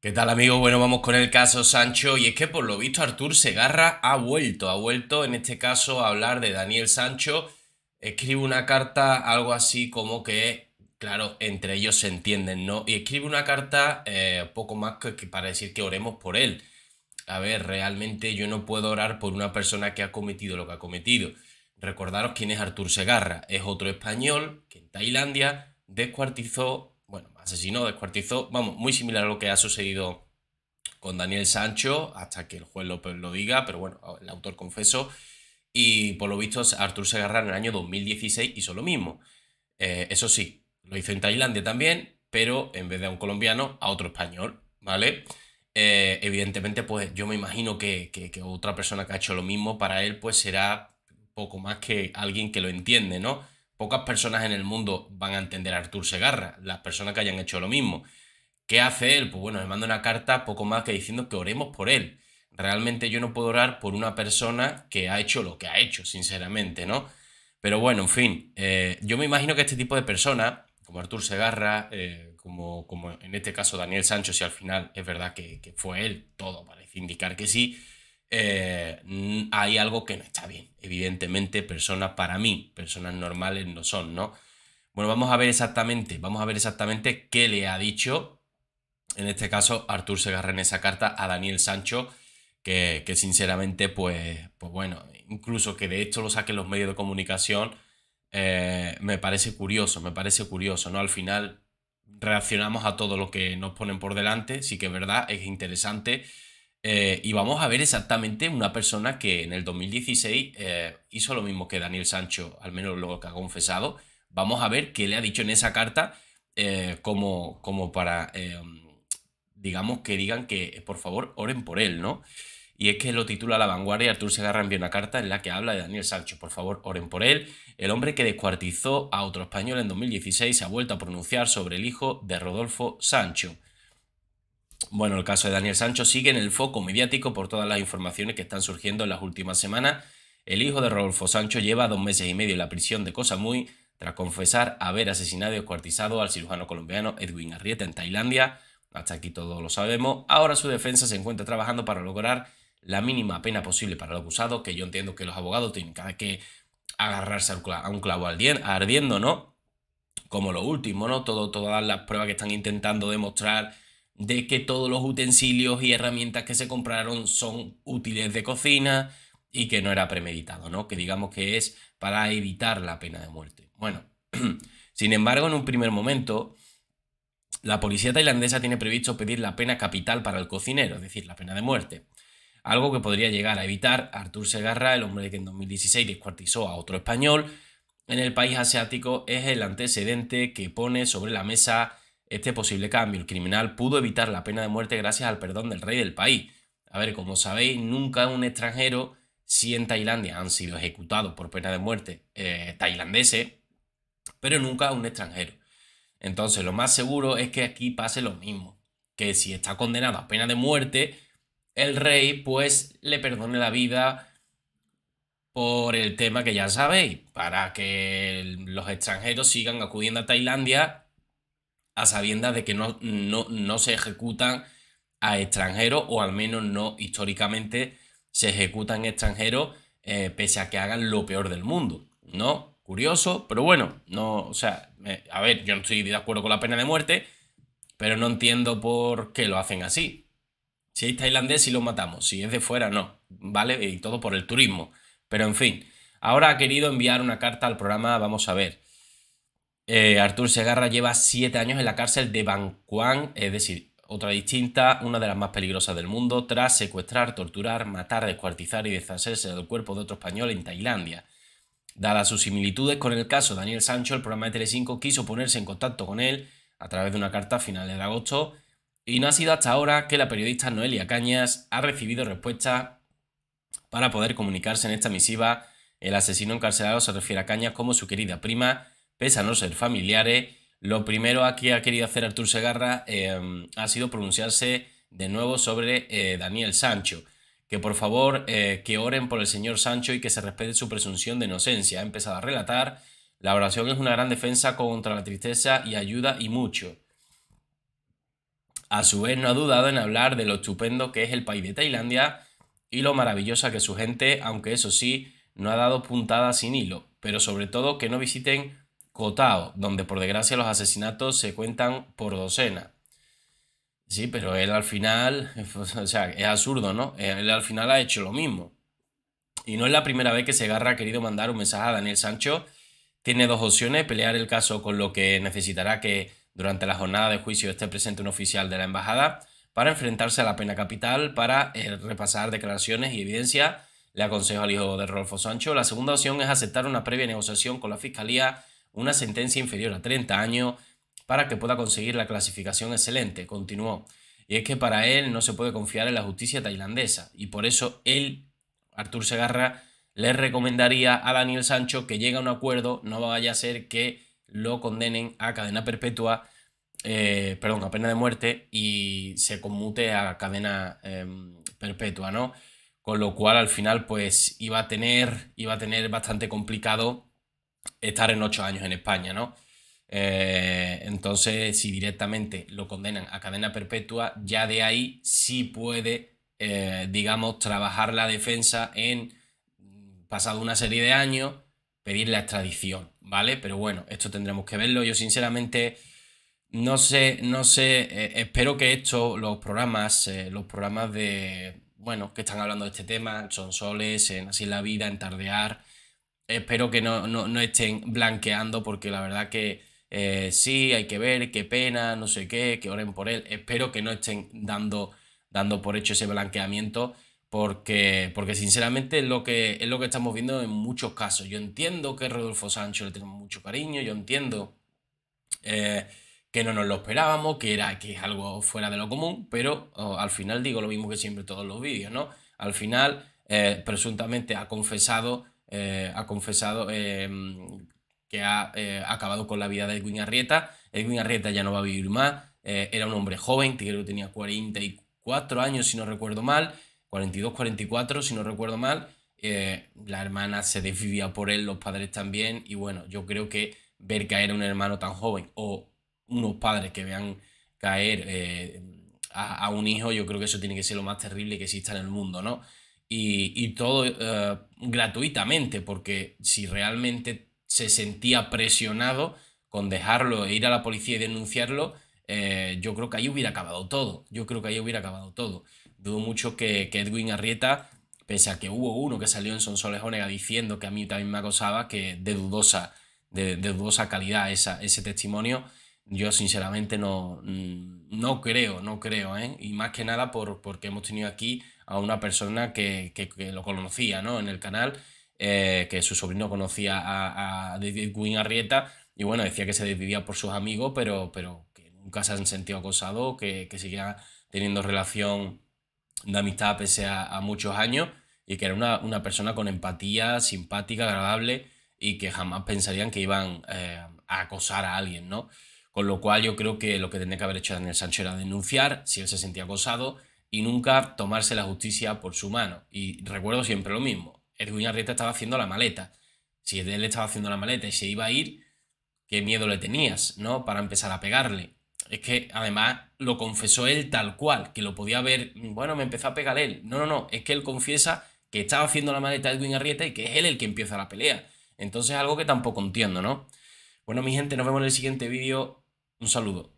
¿Qué tal amigos? Bueno, vamos con el caso Sancho y es que por lo visto Artur Segarra ha vuelto, ha vuelto en este caso a hablar de Daniel Sancho, escribe una carta algo así como que, claro, entre ellos se entienden, ¿no? Y escribe una carta eh, poco más que, que para decir que oremos por él. A ver, realmente yo no puedo orar por una persona que ha cometido lo que ha cometido. Recordaros quién es Artur Segarra, es otro español que en Tailandia descuartizó bueno, asesinó, descuartizó, vamos, muy similar a lo que ha sucedido con Daniel Sancho, hasta que el juez lo diga, pero bueno, el autor confesó, Y por lo visto, Artur se agarra en el año 2016 hizo lo mismo. Eh, eso sí, lo hizo en Tailandia también, pero en vez de a un colombiano, a otro español, ¿vale? Eh, evidentemente, pues yo me imagino que, que, que otra persona que ha hecho lo mismo para él, pues será poco más que alguien que lo entiende, ¿no? Pocas personas en el mundo van a entender a Artur Segarra, las personas que hayan hecho lo mismo. ¿Qué hace él? Pues bueno, le manda una carta poco más que diciendo que oremos por él. Realmente yo no puedo orar por una persona que ha hecho lo que ha hecho, sinceramente, ¿no? Pero bueno, en fin, eh, yo me imagino que este tipo de personas, como Artur Segarra, eh, como, como, en este caso Daniel Sancho, si al final es verdad que, que fue él, todo parece indicar que sí, eh, hay algo que no está bien. Evidentemente, personas para mí, personas normales no son, ¿no? Bueno, vamos a ver exactamente, vamos a ver exactamente qué le ha dicho, en este caso, Artur Segarra en esa carta a Daniel Sancho, que, sinceramente, pues, pues bueno, incluso que de esto lo saquen los medios de comunicación, eh, me parece curioso, me parece curioso, ¿no? Al final reaccionamos a todo lo que nos ponen por delante, sí que es verdad, es interesante eh, y vamos a ver exactamente una persona que en el 2016 eh, hizo lo mismo que Daniel Sancho, al menos lo que ha confesado. Vamos a ver qué le ha dicho en esa carta eh, como, para, digamos, que digan que por favor oren por él, ¿no? Y es que lo titula La Vanguardia. Artur Segarra envió una carta en la que habla de Daniel Sancho. Por favor, oren por él. El hombre que descuartizó a otro español en 2016 se ha vuelto a pronunciar sobre el hijo de Rodolfo Sancho. Bueno, el caso de Daniel Sancho sigue en el foco mediático por todas las informaciones que están surgiendo en las últimas semanas. El hijo de Rodolfo Sancho lleva dos meses y medio en la prisión de Cosa muy tras confesar haber asesinado y descuartizado al cirujano colombiano Edwin Arrieta en Tailandia. Hasta aquí todos lo sabemos. Ahora su defensa se encuentra trabajando para lograr la mínima pena posible para el acusado, que yo entiendo que los abogados tienen que agarrarse a un clavo ardiendo, ¿no? Como lo último, ¿no? Todo, todas las pruebas que están intentando demostrar de que todos los utensilios y herramientas que se compraron son útiles de cocina y que no era premeditado, ¿no? Que digamos que es para evitar la pena de muerte. Bueno, sin embargo, en un primer momento, la policía tailandesa tiene previsto pedir la pena capital para el cocinero, es decir, la pena de muerte. Algo que podría llegar a evitar Artur Segarra, el hombre que en 2016 descuartizó a otro español, en el país asiático es el antecedente que pone sobre la mesa este posible cambio, el criminal pudo evitar la pena de muerte gracias al perdón del rey del país. A ver, como sabéis, nunca un extranjero, si en Tailandia han sido ejecutados por pena de muerte eh, tailandeses, pero nunca un extranjero. Entonces, lo más seguro es que aquí pase lo mismo, que si está condenado a pena de muerte, el rey pues le perdone la vida por el tema que ya sabéis, para que los extranjeros sigan acudiendo a Tailandia a sabiendas de que no, no, se ejecutan a extranjeros o al menos no históricamente se ejecutan extranjeros eh, pese a que hagan lo peor del mundo, ¿no? Curioso, pero bueno, no, o sea, a ver, yo no estoy de acuerdo con la pena de muerte, pero no entiendo por qué lo hacen así. Si es tailandés, sí lo matamos, si es de fuera, no, ¿vale? Y todo por el turismo. Pero en fin, ahora ha querido enviar una carta al programa, vamos a ver. Eh, Artur Segarra lleva siete años en la cárcel de Banquán, es decir, otra distinta, una de las más peligrosas del mundo, tras secuestrar, torturar, matar, descuartizar y deshacerse del cuerpo de otro español en Tailandia. Dadas sus similitudes con el caso Daniel Sancho, el programa de Tele5 quiso ponerse en contacto con él a través de una carta a finales de agosto y no ha sido hasta ahora que la periodista Noelia Cañas ha recibido respuesta para poder comunicarse en esta misiva. El asesino encarcelado se refiere a Cañas como su querida prima pese a no ser familiares, lo primero que ha querido hacer Artur Segarra em, ha sido pronunciarse de nuevo sobre eh, Daniel Sancho. Que por favor, eh, que oren por el señor Sancho y que se respete su presunción de inocencia. Ha empezado a relatar, la oración es una gran defensa contra la tristeza y ayuda y mucho. A su vez, no ha dudado en hablar de lo estupendo que es el país de Tailandia y lo maravillosa que su gente, aunque eso sí, no ha dado puntada sin hilo, pero sobre todo que no visiten Cotao, donde por desgracia los asesinatos se cuentan por docena. Sí, pero él al final, o sea, es absurdo, ¿no? Él al final ha hecho lo mismo. Y no es la primera vez que Segarra ha querido mandar un mensaje a Daniel Sancho. Tiene dos opciones, pelear el caso con lo que necesitará que durante la jornada de juicio esté presente un oficial de la embajada para enfrentarse a la pena capital, para eh, repasar declaraciones y evidencia. Le aconsejo al hijo de Rolfo Sancho. La segunda opción es aceptar una previa negociación con la Fiscalía una sentencia inferior a 30 años para que pueda conseguir la clasificación excelente, continuó. Y es que para él no se puede confiar en la justicia tailandesa y por eso él, Artur Segarra, le recomendaría a Daniel Sancho que llegue a un acuerdo, no vaya a ser que lo condenen a cadena perpetua, eh, perdón, a pena de muerte y se conmute a cadena em, perpetua, ¿no? Con lo cual al final pues iba a tener, iba a tener bastante complicado estar en ocho años en España, ¿no? Eh, entonces, si directamente lo condenan a cadena perpetua, ya de ahí sí puede, eh, digamos, trabajar la defensa en, mm, pasado una serie de años, pedir la extradición, ¿vale? Pero bueno, esto tendremos que verlo. Yo sinceramente no sé, no sé, eh, espero que esto, los programas, los programas de, bueno, que están hablando de este tema, Son Soles, En Así la Vida, en Tardear, espero que no, no, estén blanqueando porque la verdad que eh, sí, hay que ver, qué pena, no sé qué, que oren por él. Espero que no estén dando, dando por hecho ese blanqueamiento porque, porque sinceramente es lo, que, es lo que estamos viendo en muchos casos. Yo entiendo que Rodolfo Sancho le tenemos mucho cariño, yo entiendo eh, que no nos lo esperábamos, que era que es algo fuera de lo común, pero oh, al final digo lo mismo que siempre todos los vídeos, ¿no? Al final, eh, presuntamente ha confesado eh, ha confesado em, que ha eh, acabado con la vida de Edwin Arrieta. Edwin Arrieta ya no va a vivir más, eh, era un hombre joven, creo que tenía 44 años si no recuerdo mal, 42, 44 si no recuerdo mal. la hermana se desvivía por él, los padres también, y bueno, yo creo que ver caer a un hermano tan joven o unos padres que vean caer a, un hijo, yo creo que eso tiene que ser lo más terrible que exista en el mundo, ¿no? y, todo eh, gratuitamente, porque si realmente se sentía presionado con dejarlo e ir a la policía y denunciarlo, eh, yo creo que ahí hubiera acabado todo. Yo creo que ahí hubiera acabado todo. Dudo mucho que, Edwin Arrieta, pese a que hubo uno que salió en Sonsoles Onega diciendo que a mí también me acosaba, que de dudosa, dudosa calidad esa, ese testimonio, yo sinceramente no, mm, no creo, no creo, ¿eh? Y más que nada por, porque hemos tenido aquí a una persona que, lo conocía ¿no? en el canal, eh, que su sobrino conocía a, David Quinn Arrieta, y bueno, decía que se dividía por sus amigos, pero, pero que nunca se han sentido acosados, que, que seguían teniendo relación de amistad pese a, muchos años, y que era una, persona con empatía, simpática, agradable, y que jamás pensarían que iban eh, a acosar a alguien, ¿no? Con lo cual yo creo que lo que tendría que haber hecho Daniel Sánchez era denunciar si él se sentía acosado y nunca tomarse la justicia por su mano. Y recuerdo siempre lo mismo, Edwin Arrieta estaba haciendo la maleta. Si él estaba haciendo la maleta y se iba a ir, qué miedo le tenías, ¿no? Para empezar a pegarle. Es que además lo confesó él tal cual, que lo podía ver, bueno, me empezó a pegar él. No, no, no, es que él confiesa que estaba haciendo la maleta Edwin Arrieta y que es él el que empieza la pelea. Entonces algo que tampoco entiendo, ¿no? Bueno, mi gente, nos vemos en el siguiente vídeo. Un saludo.